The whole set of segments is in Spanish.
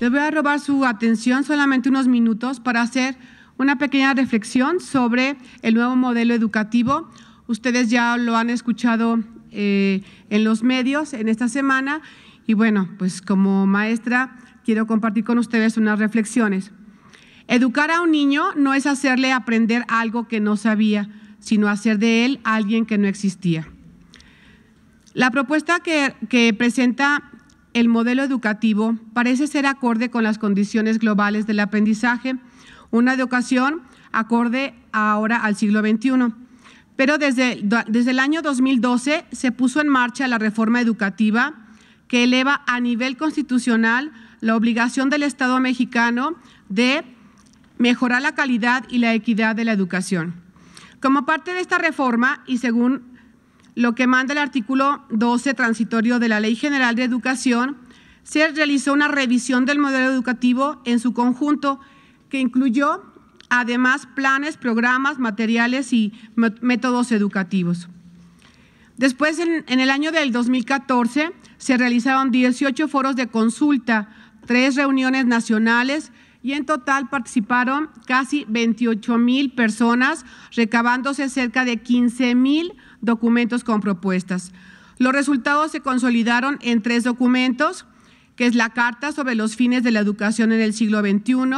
Les voy a robar su atención solamente unos minutos para hacer una pequeña reflexión sobre el nuevo modelo educativo. Ustedes ya lo han escuchado eh, en los medios en esta semana y bueno, pues como maestra quiero compartir con ustedes unas reflexiones. Educar a un niño no es hacerle aprender algo que no sabía, sino hacer de él alguien que no existía. La propuesta que, que presenta el modelo educativo parece ser acorde con las condiciones globales del aprendizaje, una educación acorde ahora al siglo XXI. Pero desde, desde el año 2012 se puso en marcha la reforma educativa que eleva a nivel constitucional la obligación del Estado mexicano de mejorar la calidad y la equidad de la educación. Como parte de esta reforma y según lo que manda el artículo 12 transitorio de la Ley General de Educación, se realizó una revisión del modelo educativo en su conjunto, que incluyó además planes, programas, materiales y métodos educativos. Después, en, el año del 2014, se realizaron 18 foros de consulta, tres reuniones nacionales y en total participaron casi 28 mil personas, recabándose cerca de 15 mil documentos con propuestas. Los resultados se consolidaron en tres documentos, que es la Carta sobre los fines de la educación en el siglo XXI,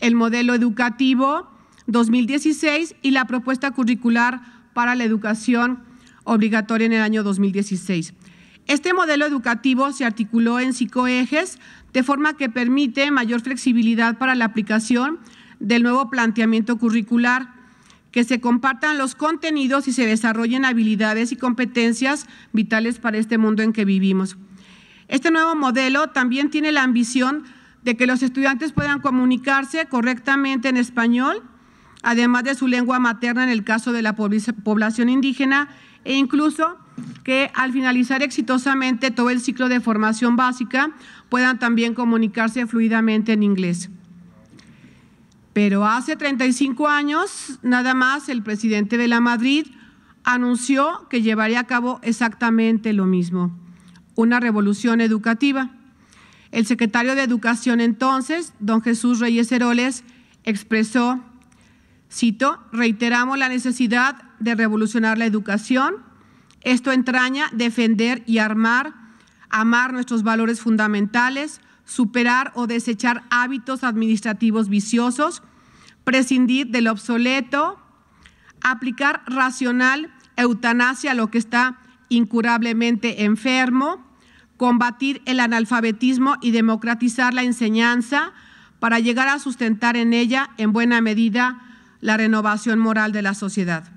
el modelo educativo 2016 y la propuesta curricular para la educación obligatoria en el año 2016. Este modelo educativo se articuló en cinco ejes, de forma que permite mayor flexibilidad para la aplicación del nuevo planteamiento curricular, que se compartan los contenidos y se desarrollen habilidades y competencias vitales para este mundo en que vivimos. Este nuevo modelo también tiene la ambición de que los estudiantes puedan comunicarse correctamente en español, además de su lengua materna en el caso de la población indígena, e incluso que al finalizar exitosamente todo el ciclo de formación básica puedan también comunicarse fluidamente en inglés. Pero hace 35 años, nada más, el presidente de la Madrid anunció que llevaría a cabo exactamente lo mismo, una revolución educativa. El secretario de Educación entonces, don Jesús Reyes Heroles, expresó, cito, reiteramos la necesidad de revolucionar la educación. Esto entraña defender y armar, amar nuestros valores fundamentales, superar o desechar hábitos administrativos viciosos, prescindir del obsoleto, aplicar racional eutanasia a lo que está incurablemente enfermo, combatir el analfabetismo y democratizar la enseñanza para llegar a sustentar en ella, en buena medida, la renovación moral de la sociedad.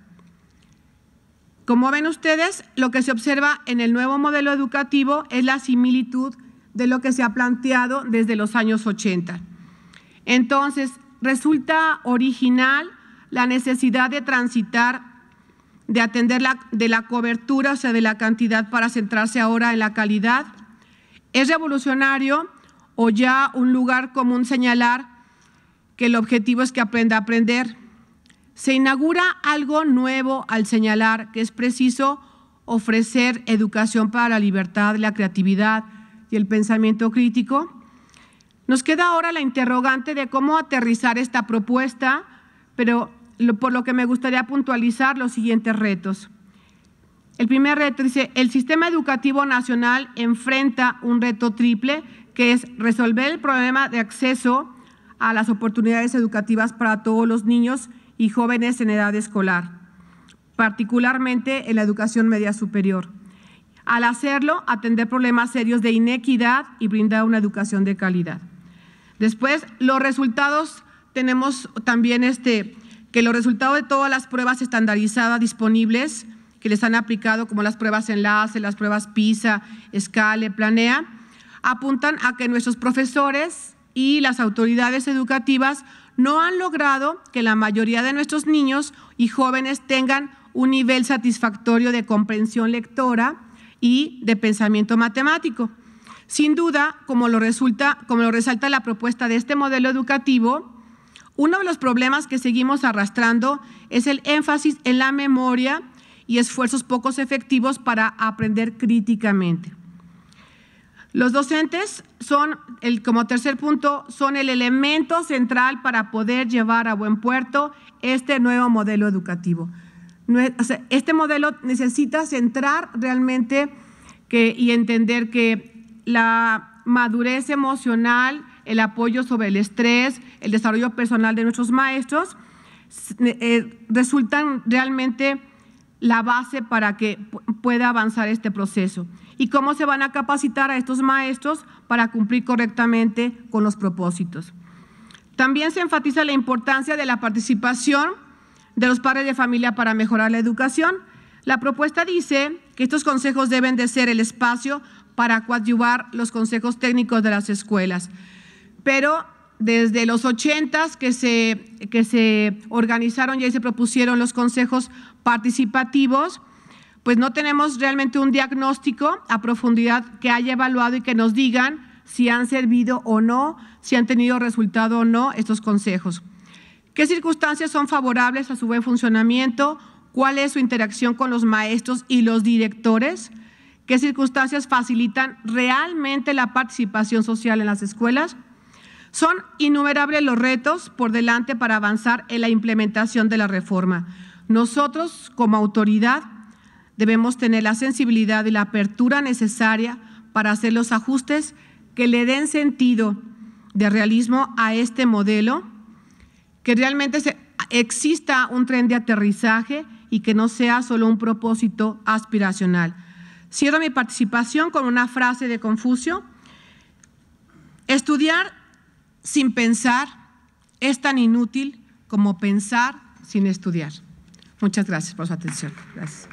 Como ven ustedes, lo que se observa en el nuevo modelo educativo es la similitud de lo que se ha planteado desde los años 80. Entonces, resulta original la necesidad de transitar, de atender la, de la cobertura, o sea, de la cantidad para centrarse ahora en la calidad. Es revolucionario o ya un lugar común señalar que el objetivo es que aprenda a aprender. Se inaugura algo nuevo al señalar que es preciso ofrecer educación para la libertad, la creatividad, y el pensamiento crítico. Nos queda ahora la interrogante de cómo aterrizar esta propuesta, pero por lo que me gustaría puntualizar los siguientes retos. El primer reto dice, el sistema educativo nacional enfrenta un reto triple, que es resolver el problema de acceso a las oportunidades educativas para todos los niños y jóvenes en edad escolar, particularmente en la educación media superior al hacerlo, atender problemas serios de inequidad y brindar una educación de calidad. Después, los resultados, tenemos también este, que los resultados de todas las pruebas estandarizadas disponibles que les han aplicado, como las pruebas enlace, las pruebas PISA, SCALE, PLANEA, apuntan a que nuestros profesores y las autoridades educativas no han logrado que la mayoría de nuestros niños y jóvenes tengan un nivel satisfactorio de comprensión lectora, y de pensamiento matemático. Sin duda, como lo, como lo resalta la propuesta de este modelo educativo, uno de los problemas que seguimos arrastrando es el énfasis en la memoria y esfuerzos pocos efectivos para aprender críticamente. Los docentes son, como tercer punto, son el elemento central para poder llevar a buen puerto este nuevo modelo educativo este modelo necesita centrar realmente y entender que la madurez emocional, el apoyo sobre el estrés, el desarrollo personal de nuestros maestros, eh, resultan realmente la base para que pueda avanzar este proceso. ¿Y cómo se van a capacitar a estos maestros para cumplir correctamente con los propósitos? También se enfatiza la importancia de la participación de los padres de familia para mejorar la educación. La propuesta dice que estos consejos deben de ser el espacio para coadyuvar los consejos técnicos de las escuelas. Pero desde los 80 que se, que se organizaron y se propusieron los consejos participativos, pues no tenemos realmente un diagnóstico a profundidad que haya evaluado y que nos digan si han servido o no, si han tenido resultado o no estos consejos. ¿Qué circunstancias son favorables a su buen funcionamiento? ¿Cuál es su interacción con los maestros y los directores? ¿Qué circunstancias facilitan realmente la participación social en las escuelas? Son innumerables los retos por delante para avanzar en la implementación de la reforma. Nosotros, como autoridad, debemos tener la sensibilidad y la apertura necesaria para hacer los ajustes que le den sentido de realismo a este modelo que realmente exista un tren de aterrizaje y que no sea solo un propósito aspiracional. Cierro mi participación con una frase de Confucio. Estudiar sin pensar es tan inútil como pensar sin estudiar. Muchas gracias por su atención. Gracias.